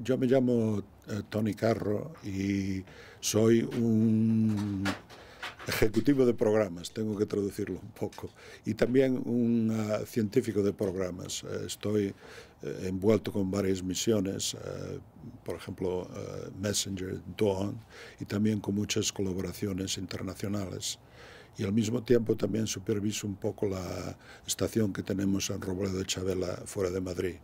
Yo me llamo eh, Tony Carro y soy un ejecutivo de programas, tengo que traducirlo un poco, y también un ah, científico de programas. Eh, estoy eh, envuelto con varias misiones, por ejemplo, Messenger, Dawn, y también con muchas colaboraciones internacionales. Y al mismo tiempo también superviso un poco la estación que tenemos en Robledo de Chavela, fuera de Madrid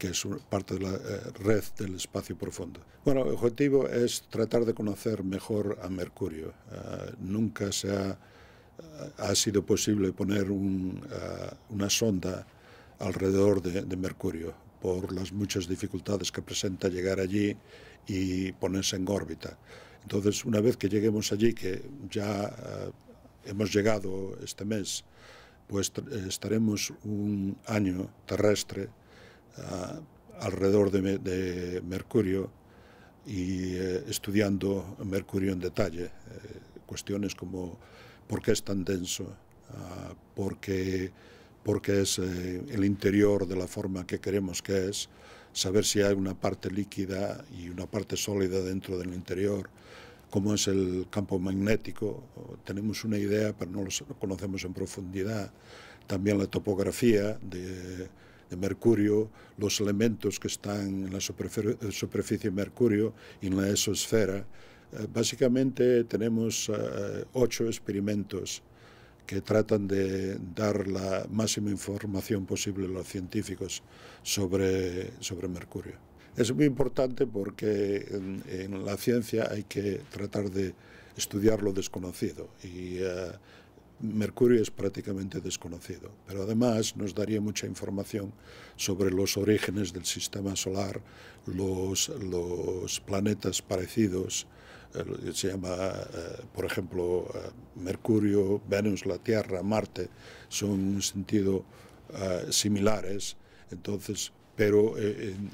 que es parte de la eh, red del espacio profundo. Bueno, el objetivo es tratar de conocer mejor a Mercurio. Eh, nunca se ha, eh, ha, sido posible poner un, una sonda alrededor de, Mercurio por las muchas dificultades que presenta llegar allí y ponerse en órbita. Entonces, una vez que lleguemos allí, que ya hemos llegado este mes, pues estaremos un año terrestre alrededor de, Mercurio y eh, estudiando Mercurio en detalle. Eh, cuestiones como por qué es tan denso, ah, por, qué, es eh, el interior de la forma que queremos que es, saber si hay una parte líquida y una parte sólida dentro del interior, cómo es el campo magnético. Tenemos una idea, pero no lo conocemos en profundidad. También la topografía de de mercurio, los elementos que están en la eh, superficie, de mercurio y en la exosfera. Eh, básicamente tenemos eh, ocho experimentos que tratan de dar la máxima información posible a los científicos sobre, sobre mercurio. Es muy importante porque en, la ciencia hay que tratar de estudiar lo desconocido y Mercurio es prácticamente desconocido, pero además nos daría mucha información sobre los orígenes del sistema solar, los, los planetas parecidos, eh, se llama, eh, por ejemplo, eh, Mercurio, Venus, la Tierra, Marte, son en un sentido similares, entonces, pero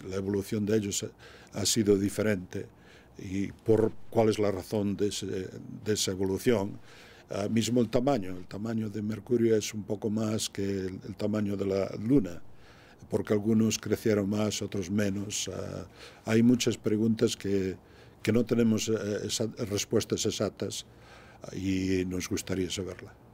la evolución de ellos ha, sido diferente y por cuál es la razón de esa evolución Ah, mismo el tamaño, el tamaño de Mercurio es un poco más que el, tamaño de la Luna, porque algunos crecieron más, otros menos. Ah, hay muchas preguntas que, no tenemos eh, respuestas exactas ah, y nos gustaría saberla.